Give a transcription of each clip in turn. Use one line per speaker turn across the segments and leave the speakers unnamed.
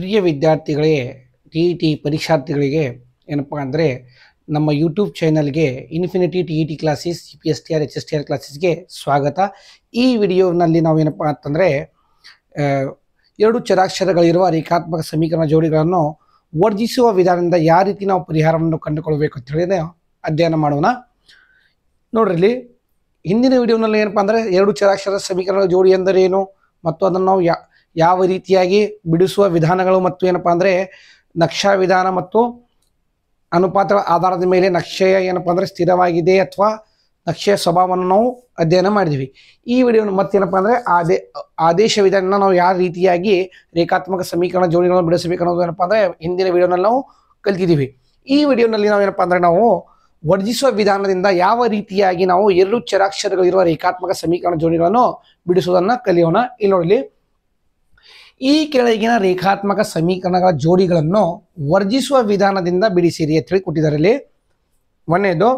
ಪ್ರಿಯ ವಿದ್ಯಾರ್ಥಿಗಳೇ T E T ಪರೀಕ್ಷಾರ್ಥಿಗಳಿಗೆ ಏನಪ್ಪ ಅಂದರೆ ನಮ್ಮ ಯೂಟ್ಯೂಬ್ ಚಾನಲ್ಗೆ infinity T E T classes C P S T R H S T R ಕ್ಲಾಸಸ್ಗೆ ಸ್ವಾಗತ ಈ ವಿಡಿಯೋನಲ್ಲಿ ನಾವು ಏನಪ್ಪ ಅಂತಂದರೆ ಎರಡು ಚರಾಕ್ಷರಗಳಿರುವ ರೇಖಾತ್ಮಕ ಸಮೀಕರಣ ಜೋಡಿಗಳನ್ನು ವರ್ಜಿಸುವ ವಿಧಾನದಿಂದ ಯಾವ ರೀತಿ ನಾವು ಪರಿಹಾರವನ್ನು ಕಂಡುಕೊಳ್ಬೇಕು ಅಂತ ಅಧ್ಯಯನ ಮಾಡೋಣ ನೋಡ್ರಿ ಹಿಂದಿನ ವಿಡಿಯೋನಲ್ಲಿ ಏನಪ್ಪ ಅಂದರೆ ಎರಡು ಚರಾಕ್ಷರ ಸಮೀಕರಣ ಜೋಡಿ ಎಂದರೇನು ಮತ್ತು ಅದನ್ನು ನಾವು ಯಾ ಯಾವ ರೀತಿಯಾಗಿ ಬಿಡಿಸುವ ವಿಧಾನಗಳು ಮತ್ತು ಏನಪ್ಪ ಅಂದರೆ ನಕ್ಷಾ ವಿಧಾನ ಮತ್ತು ಅನುಪಾತಗಳ ಆಧಾರದ ಮೇಲೆ ನಕ್ಷೆಯ ಏನಪ್ಪ ಅಂದರೆ ಸ್ಥಿರವಾಗಿದೆ ಅಥವಾ ನಕ್ಷೆಯ ಸ್ವಭಾವವನ್ನು ನಾವು ಅಧ್ಯಯನ ಮಾಡಿದ್ವಿ ಈ ವಿಡಿಯೋ ಮತ್ತೇನಪ್ಪ ಅಂದರೆ ಆದೇ ಆದೇಶ ವಿಧಾನ ನಾವು ಯಾವ ರೀತಿಯಾಗಿ ರೇಖಾತ್ಮಕ ಸಮೀಕರಣ ಜೋಡಿಗಳನ್ನು ಬಿಡಿಸಬೇಕು ಅನ್ನೋದು ಏನಪ್ಪ ಅಂದರೆ ಹಿಂದಿನ ವಿಡಿಯೋನಲ್ಲಿ ನಾವು ಕಲ್ತಿದ್ದೀವಿ ಈ ವಿಡಿಯೋನಲ್ಲಿ ನಾವು ಏನಪ್ಪ ಅಂದರೆ ನಾವು ವರ್ಜಿಸುವ ವಿಧಾನದಿಂದ ಯಾವ ರೀತಿಯಾಗಿ ನಾವು ಎರಡು ಚರಾಕ್ಷರಗಳಿರುವ ರೇಖಾತ್ಮಕ ಸಮೀಕರಣ ಜೋಡಿಗಳನ್ನು ಬಿಡಿಸುವುದನ್ನು ಕಲಿಯೋಣ ಇಲ್ಲಿ ನೋಡಲಿ ಈ ಕೆಳಗಿನ ರೇಖಾತ್ಮಕ ಸಮೀಕರಣಗಳ ಜೋಡಿಗಳನ್ನು ವರ್ಜಿಸುವ ವಿಧಾನದಿಂದ ಬಿಡಿಸಿರಿ ಅಂತ ಹೇಳಿ ಕೊಟ್ಟಿದ್ದಾರೆ ಇಲ್ಲಿ ಒಂದನೇದು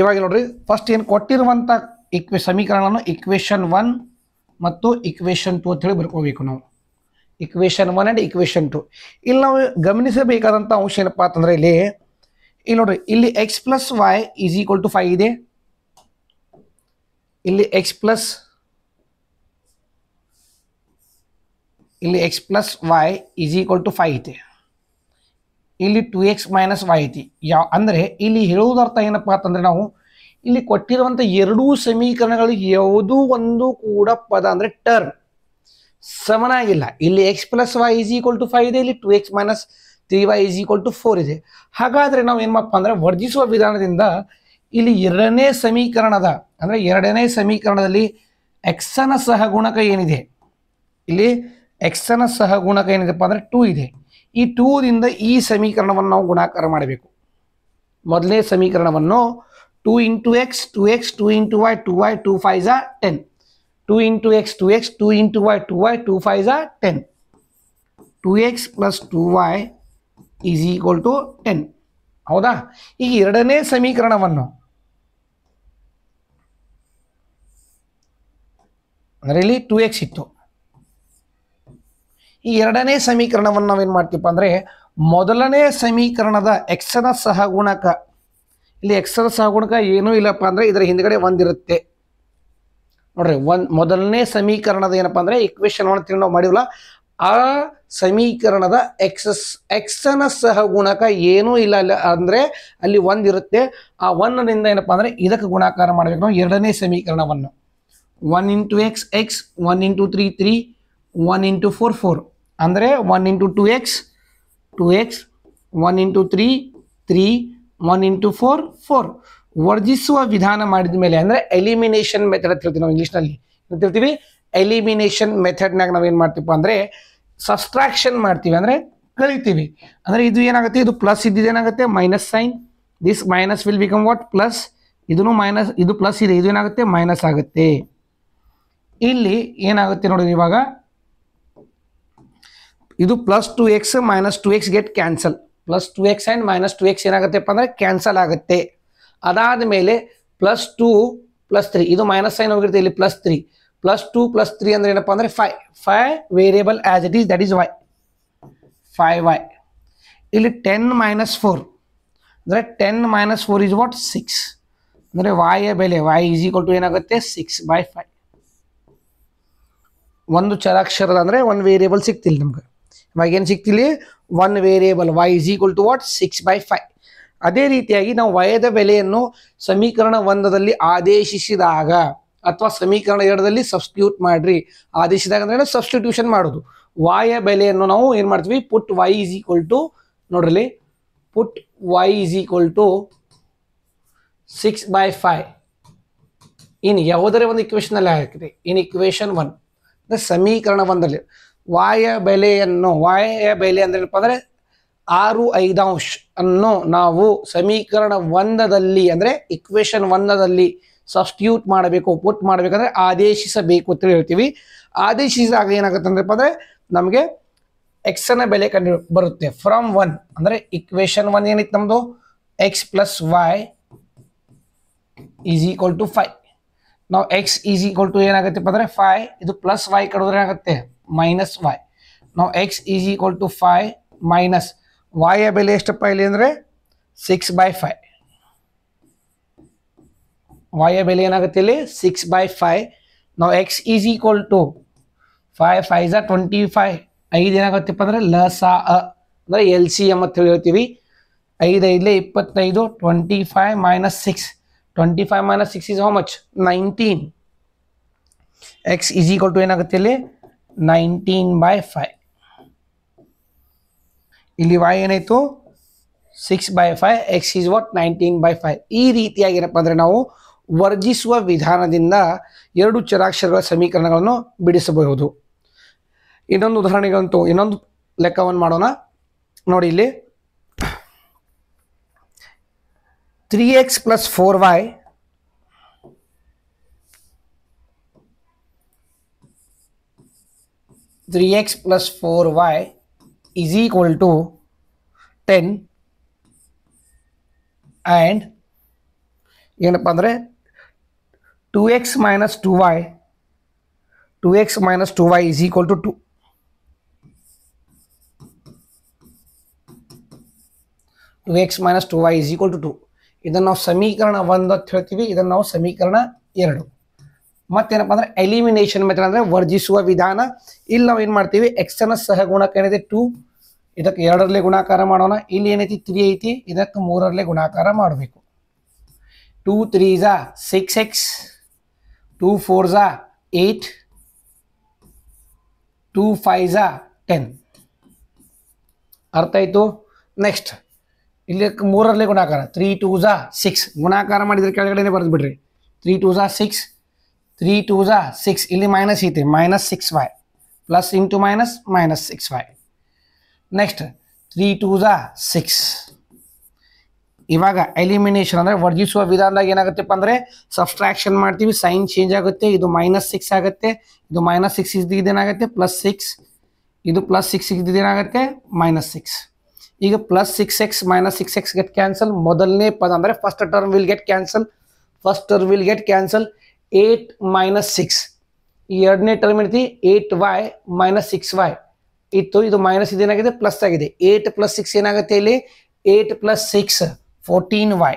ಇವಾಗ ನೋಡ್ರಿ ಫಸ್ಟ್ ಏನು ಕೊಟ್ಟಿರುವಂತ ಇಕ್ವೆ ಸಮೀಕರಣಗಳನ್ನು ಇಕ್ವೇಷನ್ ಒನ್ ಮತ್ತು ಇಕ್ವೇಶನ್ ಟು ಹೇಳಿ ಬರ್ಕೋಬೇಕು ನಾವು equation one and equation two ಇಲ್ಲಿ ನಾವು ಗಮನಿಸಬೇಕಾದಂಥ ಅಂಶ ಏನಪ್ಪ ಅಂತಂದರೆ ಇಲ್ಲಿ ಇಲ್ಲಿ ನೋಡ್ರಿ ಇಲ್ಲಿ x plus y is equal to five ಇದೆ ಇಲ್ಲಿ ಎಕ್ಸ್ ಪ್ಲಸ್ ಇಲ್ಲಿ x plus y is equal to five ಐತೆ ಇಲ್ಲಿ ಟು ಎಕ್ಸ್ ಮೈನಸ್ ವೈ ಐತಿ ಯಾವ ಅಂದರೆ ಇಲ್ಲಿ ಹೇಳುವುದರ್ಥ ಏನಪ್ಪ ಅಂತಂದರೆ ನಾವು ಇಲ್ಲಿ ಕೊಟ್ಟಿರುವಂಥ ಎರಡೂ ಸಮೀಕರಣಗಳಿಗೆ ಯಾವುದೂ ಒಂದು ಕೂಡ ಪದ ಅಂದರೆ ಟರ್ಮ್ ಸಮನಾಗಿಲ್ಲ ಇಲ್ಲಿ x plus y is equal to five ಇದೆ ಇಲ್ಲಿ two x minus three y is equal to four ಇದೆ ಹಾಗಾದರೆ ನಾವು ಏನಪ್ಪ ಅಂದ್ರೆ ಅಂದರೆ ವರ್ಜಿಸುವ ವಿಧಾನದಿಂದ ಇಲ್ಲಿ ಎರಡನೇ ಸಮೀಕರಣದ ಅಂದರೆ ಎರಡನೇ ಸಮೀಕರಣದಲ್ಲಿ ಎಕ್ಸನ ಸಹಗುಣಕ ಏನಿದೆ ಇಲ್ಲಿ ಎಕ್ಸನ ಸಹ ಗುಣಕ ಏನಿದೆಪ್ಪ ಅಂದರೆ ಟೂ ಇದೆ ಈ ಟೂದಿಂದ ಈ ಸಮೀಕರಣವನ್ನು ನಾವು ಗುಣಾಕಾರ ಮಾಡಬೇಕು ಮೊದಲನೇ ಸಮೀಕರಣವನ್ನು two into x two x two into y two y two five ಝಾ ten two into x two x two into y two y two five ಝಾ ten two x plus two y is equal to ten ಹೌದಾ ಈಗ ಎರಡನೇ ಸಮೀಕರಣವನ್ನು ಅಂದರೆ ಇಲ್ಲಿ two X ಇತ್ತು ಈ ಎರಡನೇ ಸಮೀಕರಣವನ್ನು ನಾವೇನು ಮಾಡ್ತೀವಪ್ಪ ಅಂದರೆ ಮೊದಲನೇ ಸಮೀಕರಣದ ಎಕ್ಸನ ಸಹಗುಣಕ ಇಲ್ಲಿ ಎಕ್ಸನ ಸಹಗುಣಕ ಏನೂ ಇಲ್ಲಪ್ಪ ಅಂದರೆ ಇದರ ಹಿಂದ್ಗಡೆ ಒಂದಿರುತ್ತೆ ನೋಡ್ರಿ ಒಂದು ಮೊದಲನೇ ಸಮೀಕರಣದ ಏನಪ್ಪ ಅಂದರೆ ಇಕ್ವೇಶನ್ ಒಂದು ತಿಳಿ ನಾವು ಮಾಡಿವಲ್ಲ ಆ ಸಮೀಕರಣದ ಎಕ್ಸಸ್ ಎಕ್ಸನ ಸಹಗುಣಕ ಏನೂ ಇಲ್ಲ ಇಲ್ಲ ಅಂದರೆ ಅಲ್ಲಿ ಒಂದಿರುತ್ತೆ ಆ ಒನ್ನಿಂದ ಏನಪ್ಪ ಅಂದರೆ ಇದಕ್ಕೆ ಗುಣಾಕಾರ ಮಾಡಬೇಕು ನಾವು ಎರಡನೇ ಸಮೀಕರಣವನ್ನು one into x x one into three three one into four four ಅಂದರೆ one into two x two x one into three three one into four four ವರ್ಜಿಸುವ ವಿಧಾನ ಮಾಡಿದ ಮೇಲೆ ಅಂದರೆ ಎಲಿಮಿನೇಷನ್ ಮೆಥಡ್ ಅಂತ ಹೇಳ್ತೀವಿ ನಾವು ಇಂಗ್ಲೀಷ್ನಲ್ಲಿ ತಿಳ್ತೀವಿ ಎಲಿಮಿನೇಷನ್ ಮೆಥಡ್ನಾಗ ನಾವೇನು ಮಾಡ್ತೀವಪ್ಪ ಅಂದರೆ ಸಬ್ಸ್ಟ್ರಾಕ್ಷನ್ ಮಾಡ್ತೀವಿ ಅಂದರೆ ಕಳಿತೀವಿ ಅಂದರೆ ಇದು ಏನಾಗುತ್ತೆ ಇದು ಪ್ಲಸ್ ಏನಾಗುತ್ತೆ minus sign this minus will become what plus ಇದನ್ನು ಮೈನಸ್ ಇದು ಪ್ಲಸ್ ಇದೆ ಇದು ಏನಾಗುತ್ತೆ ಮೈನಸ್ ಆಗುತ್ತೆ ಇಲ್ಲಿ ಏನಾಗುತ್ತೆ ನೋಡಿ ಇವಾಗ ಇದು plus two x minus two x get cancel plus two x and minus two x ಏನಾಗುತ್ತೆಪ್ಪ ಅಂದರೆ ಕ್ಯಾನ್ಸಲ್ ಆಗುತ್ತೆ ಅದಾದ ಮೇಲೆ ಪ್ಲಸ್ ಟು ಪ್ಲಸ್ ತ್ರೀ ಇದು ಮೈನಸ್ ಸೈನ್ ಹೋಗಿರುತ್ತೆ ಇಲ್ಲಿ plus three plus two plus three ಅಂದರೆ ಏನಪ್ಪ ಅಂದರೆ five five variable as it is that is y five y ಇಲ್ಲಿ ಟೆನ್ ಮೈನಸ್ ಫೋರ್ ಅಂದರೆ ten minus four is what six ಅಂದರೆ ವಾಯ ಬೆಲೆ ವಾಯ್ ಈಸ್ ಈಕ್ವಲ್ ಟು ಏನಾಗುತ್ತೆ ಸಿಕ್ಸ್ ಬೈ ಫೈ ಒಂದು ಚರಾಕ್ಷರದ ಅಂದರೆ ಒಂದು ವೇರಿಯೇಬಲ್ ಸಿಕ್ತಿಲ್ಲ ನಮ್ಗೆ ಏನ್ ಸಿಕ್ತಿಲ್ಲಿ one variable y is equal to what six by five ಅದೇ ರೀತಿಯಾಗಿ ನಾವು ವಯದ ಬೆಲೆಯನ್ನು ಸಮೀಕರಣ ಒಂದದಲ್ಲಿ ಆದೇಶಿಸಿದಾಗ ಅಥವಾ ಸಮೀಕರಣ ಎರಡರಲ್ಲಿ ಸಬ್ಸ್ಟಿಟ್ಯೂಟ್ ಮಾಡ್ರಿ ಆದೇಶಿಸಿದಾಗ ಅಂದ್ರೆ ಸಬ್ಸ್ಟಿಟ್ಯೂಷನ್ ಮಾಡೋದು ವಾಯ ಬೆಲೆಯನ್ನು ನಾವು ಏನು ಮಾಡ್ತೀವಿ put y is equal to ನೋಡ್ರಿ put y is equal to six by five in ಯಾವುದರ ಒಂದು ಇಕ್ವೇಶನ್ ಅಲ್ಲಿ ಹಾಕಿದೆ ಇನ್ ಇಕ್ವೇಷನ್ ಒನ್ ಸಮೀಕರಣ ಒಂದರಲ್ಲಿ ವಾಯ ಬೆಲೆ ಅಂದ್ರೆ ಏನಪ್ಪ ಅಂದರೆ ಆರು ಐದಾಂಶ ಅನ್ನು ನಾವು ಸಮೀಕರಣ ಒಂದದಲ್ಲಿ ಅಂದರೆ ಇಕ್ವೇಶನ್ ಒಂದದಲ್ಲಿ ಸಬ್ಸ್ಟ್ಯೂಟ್ ಮಾಡಬೇಕು ಪುಟ್ ಮಾಡಬೇಕಂದ್ರೆ ಆದೇಶಿಸಬೇಕು ಅಂತ ಹೇಳ್ತೀವಿ ಆದೇಶಿಸಿದಾಗ ಏನಾಗುತ್ತೆ ಅಂದರೆ ನಮಗೆ ಎಕ್ಸನ ಬೆಲೆ ಕಂಡು ಬರುತ್ತೆ ಫ್ರಮ್ ಒನ್ ಅಂದರೆ ಇಕ್ವೇಶನ್ ಒನ್ ಏನಿತ್ತು ನಮ್ಮದು x plus y is equal to five ನಾವು ಎಕ್ಸ್ ಈಸ್ ಈಕ್ವಲ್ ಟು ಏನಾಗುತ್ತೆ ಅಂದರೆ ಫೈ ಇದು ಪ್ಲಸ್ ವೈ ಕಡಿದ್ರೆ ಏನಾಗುತ್ತೆ ಮೈನಸ್ ವೈ ನಾವು x is equal to five minus ವಾಯ ಬೆಲೆ ಎಷ್ಟಪ್ಪ ಇಲ್ಲಿ ಅಂದರೆ ಸಿಕ್ಸ್ ಬೈ ಫೈ ವಾಯ ಬೆಲೆ ಏನಾಗುತ್ತೆ ಇಲ್ಲಿ ಸಿಕ್ಸ್ ಬೈ ಫೈ ನಾವು x is equal to five ಫೈಝ ಟ್ವೆಂಟಿ ಫೈ ಐದು ಏನಾಗುತ್ತಪ್ಪ ಅಂದರೆ ಲಸ ಅ ಅಂದರೆ ಎಲ್ ಸಿ ಎಮ್ ಅಂತ ಹೇಳಿ ಹೇಳ್ತೀವಿ ಐದು ಐದಲೇ ಇಪ್ಪತ್ತೈದು twenty five minus six twenty five minus six is how much nineteen x is equal to ಏನಾಗುತ್ತೆ ಇಲ್ಲಿ ನೈನ್ಟೀನ್ ಬೈ ಫೈ ಇಲ್ಲಿ ವಾಯ್ ಏನಾಯಿತು six by five x is what nineteen by five ಈ ರೀತಿಯಾಗಿ ಏನಪ್ಪ ಅಂದರೆ ನಾವು ವರ್ಜಿಸುವ ವಿಧಾನದಿಂದ ಎರಡು ಚರಾಕ್ಷರಗಳ ಸಮೀಕರಣಗಳನ್ನು ಬಿಡಿಸಬಹುದು ಇನ್ನೊಂದು ಉದಾಹರಣೆಗಂತೂ ಇನ್ನೊಂದು ಲೆಕ್ಕವನ್ನು ಮಾಡೋಣ ನೋಡಿ ಇಲ್ಲಿ three x plus four y three x plus four y is equal to ten and ಏನಪ್ಪ ಅಂದರೆ two x minus two y two x minus two y is equal to two two x minus two y is equal to two ಇದನ್ನು ನಾವು ಸಮೀಕರಣ ಒಂದು ಅಂತ ಹೇಳ್ತೀವಿ ಇದನ್ನು ನಾವು ಸಮೀಕರಣ ಎರಡು ಮತ್ತೇನಪ್ಪ ಅಂದ್ರೆ ಎಲಿಮಿನೇಷನ್ ಮೆಥಡ್ ಅಂದ್ರೆ ವರ್ಜಿಸುವ ವಿಧಾನ ಇಲ್ಲಿ ನಾವು ಏನು ಮಾಡ್ತೀವಿ ಸಹ ಸಹಗುಣಕ ಏನಿದೆ ಟೂ ಇದಕ್ಕೆ ಎರಡರಲ್ಲಿ ಗುಣಾಕಾರ ಮಾಡೋಣ ಇಲ್ಲಿ ಏನೈತಿ ತ್ರೀ ಐತಿ ಇದಕ್ಕೆ ಮೂರರಲ್ಲೇ ಗುಣಾಕಾರ ಮಾಡಬೇಕು ಟೂ ತ್ರೀ ಝಾ ಸಿಕ್ಸ್ ಎಕ್ಸ್ ಟೂ ಫೋರ್ ಝಾ ಏಟ್ ಟೂ ಫೈವ್ ಝಾ ಟೆನ್ ಅರ್ಥ ಆಯಿತು ನೆಕ್ಸ್ಟ್ ಇಲ್ಲಿ ಮೂರರಲ್ಲೇ ಗುಣಾಕಾರ ತ್ರೀ ಟೂ ಝಾ ಸಿಕ್ಸ್ ಗುಣಾಕಾರ ಮಾಡಿದರೆ ಕೆಳಗಡೆನೆ ಬರೆದ್ಬಿಡ್ರಿ ತ್ರೀ ಟೂ ಝಾ ಸಿಕ್ಸ್ 3 2 = 6 ಇಲ್ಲಿ ಮೈನಸ್ ಇದೆ -6y + 3 *- -6y ನೆಕ್ಸ್ಟ್ 3 2 = 6 ಈಗ ಎಲಿಮಿನೇಷನ್ ಅಂದ್ರೆ ವರ್ಗಿಸುವ ವಿಧಾನದಲ್ಲಿ ಏನಾಗುತ್ತೆಪ್ಪ ಅಂದ್ರೆ ಸಬ್ Traction ಮಾಡುತ್ತೀವಿ signs change ಆಗುತ್ತೆ ಇದು -6 ಆಗುತ್ತೆ ಇದು -6 ಇದ್ದಿದೇನಾಗುತ್ತೆ +6 ಇದು +6 ಇದ್ದಿದೇನಾಗುತ್ತೆ -6 ಈಗ +6x -6x ಗೆಟ್ ಕ್ಯಾನ್ಸಲ್ ಮೊದಲನೇ ಪದ ಅಂದ್ರೆ first term will get cancel first term will get cancel eight minus six ಎರಡನೇ ಟರ್ಮ್ ಏನೈತಿ eight y minus six y ಇತ್ತು ಇದು ಮೈನಸ್ ಇದೇನಾಗಿದೆ ಪ್ಲಸ್ ಆಗಿದೆ ಏಟ್ ಪ್ಲಸ್ ಸಿಕ್ಸ್ ಏನಾಗುತ್ತೆ ಇಲ್ಲಿ eight plus six fourteen y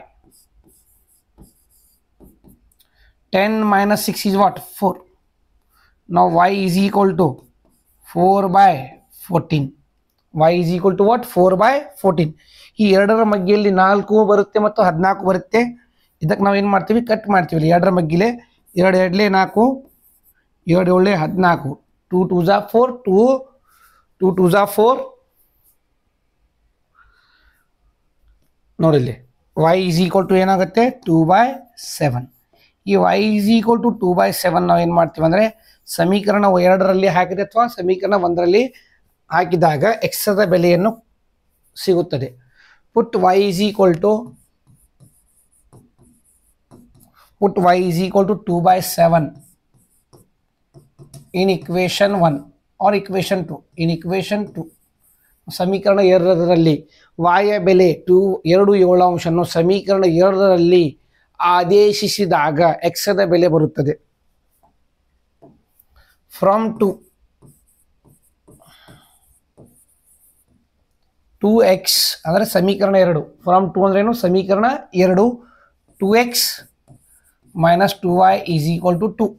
ten minus six is what four ನಾವು y is equal to four by fourteen y is equal to what four by fourteen ಈ ಎರಡರ ಮಗ್ಗಿಯಲ್ಲಿ ನಾಲ್ಕು ಬರುತ್ತೆ ಮತ್ತು ಹದಿನಾಲ್ಕು ಬರುತ್ತೆ ಇದಕ್ಕೆ ನಾವು ಏನು ಮಾಡ್ತೀವಿ ಕಟ್ ಮಾಡ್ತೀವಿ ಇಲ್ಲಿ ಎರಡರ ಮಗ್ಗಿಲೆ ಎರಡು ಎರಡ್ಲೆ ನಾಲ್ಕು ಎರಡು ಏಳೆ ಹದಿನಾಲ್ಕು ಟೂ ಟೂ ಝಾ ಫೋರ್ ಟೂ ಟೂ ಟೂ ಝಾ ಫೋರ್ ನೋಡಿಲ್ಲಿ ವೈ ಈಸ್ ಈಕ್ವಲ್ ಟು ಏನಾಗುತ್ತೆ ಟೂ ಬೈ ಸೆವೆನ್ ಈ y is equal to two by seven ನಾವು ಏನು ಮಾಡ್ತೀವಿ ಅಂದರೆ ಸಮೀಕರಣ ಎರಡರಲ್ಲಿ ಹಾಕಿದೆ ಅಥವಾ ಸಮೀಕರಣ ಒಂದರಲ್ಲಿ ಹಾಕಿದಾಗ ಎಕ್ಸದ ಬೆಲೆಯನ್ನು ಸಿಗುತ್ತದೆ put y is equal to put y is equal to 2 by 7 in equation 1 or equation 2 in equation 2 ಸಮೀಕರಣ ಎರಡರಲ್ಲಿ ವಾಯ ಬೆಲೆ ಟು ಎರಡು ಏಳು ಅಂಶವನ್ನು ಸಮೀಕರಣ ಎರಡರಲ್ಲಿ ಆದೇಶಿಸಿದಾಗ ಎಕ್ಸದ ಬೆಲೆ ಬರುತ್ತದೆ ಫ್ರಮ್ ಟು ಟೂ ಎಕ್ಸ್ ಅಂದರೆ ಸಮೀಕರಣ ಎರಡು ಫ್ರಮ್ ಟು ಅಂದ್ರೇನು ಸಮೀಕರಣ ಎರಡು two x minus 2y is equal to 2.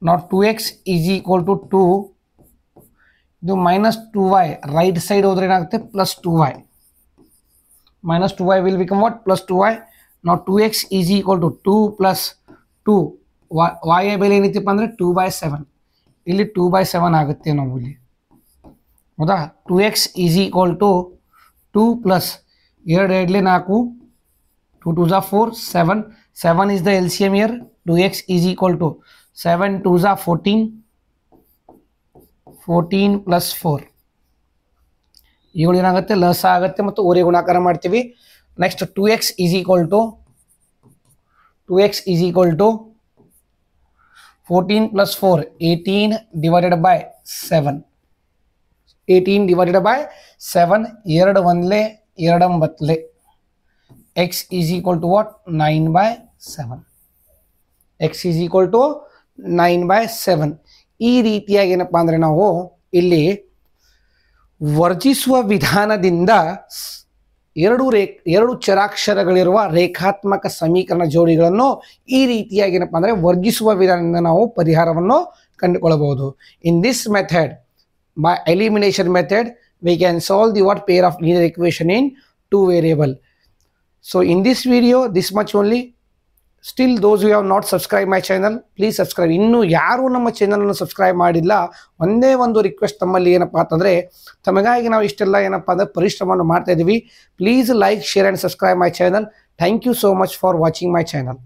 Now 2x is equal to 2. ಇದು minus two y right side ಹೋದ್ರೆ ಏನಾಗುತ್ತೆ plus two y minus two y will become what plus two y ನಾವು two x is equal to two plus two ವಾಯ ಬೆಲೆ ಏನೈತಿಪ್ಪ ಅಂದರೆ two by seven ಇಲ್ಲಿ two by seven ಆಗುತ್ತೆ ನಾವು ಇಲ್ಲಿ ಹೌದಾ two x is equal to two plus ಎರಡು ಎರಡಲೇ ನಾಲ್ಕು 2047 7 is the LCM here 2x = 7 2014 14 + 4 equal ಏನಾಗುತ್ತೆ লસ ಆಗುತ್ತೆ ಮತ್ತೆ ਓਰੇ ಗುಣಾಕಾರ ಮಾಡುತ್ತೀವಿ next 2x = 2x = 14 + 4 18 / 7 18 / 7 21 29 x is equal to what 9 by 7 x is equal to nine by seven ಈ ರೀತಿಯಾಗಿ ಏನಪ್ಪಾ ಅಂದರೆ ನಾವು ಇಲ್ಲಿ ವರ್ಜಿಸುವ ವಿಧಾನದಿಂದ ಎರಡು ರೇ ಎರಡು ಚರಾಕ್ಷರಗಳಿರುವ ರೇಖಾತ್ಮಕ ಸಮೀಕರಣ ಜೋಡಿಗಳನ್ನು ಈ ರೀತಿಯಾಗಿ ಏನಪ್ಪ ಅಂದರೆ ವರ್ಜಿಸುವ ವಿಧಾನದಿಂದ ನಾವು ಪರಿಹಾರವನ್ನು ಕಂಡುಕೊಳ್ಳಬಹುದು in this method by elimination method we can solve the what pair of linear equation in two variable so in this video, this much only still those you have not subscribe my channel please subscribe ಇನ್ನೂ ಯಾರೂ ನಮ್ಮ ಚಾನಲನ್ನು subscribe ಮಾಡಿಲ್ಲ ಒಂದೇ ಒಂದು request ತಮ್ಮಲ್ಲಿ ಏನಪ್ಪ ಅಂತಂದರೆ ತಮಗಾಗಿ ನಾವು ಇಷ್ಟೆಲ್ಲ ಏನಪ್ಪ ಅಂದರೆ ಪರಿಶ್ರಮವನ್ನು ಮಾಡ್ತಾ ಇದ್ದೀವಿ please like share and subscribe my channel thank you so much for watching my channel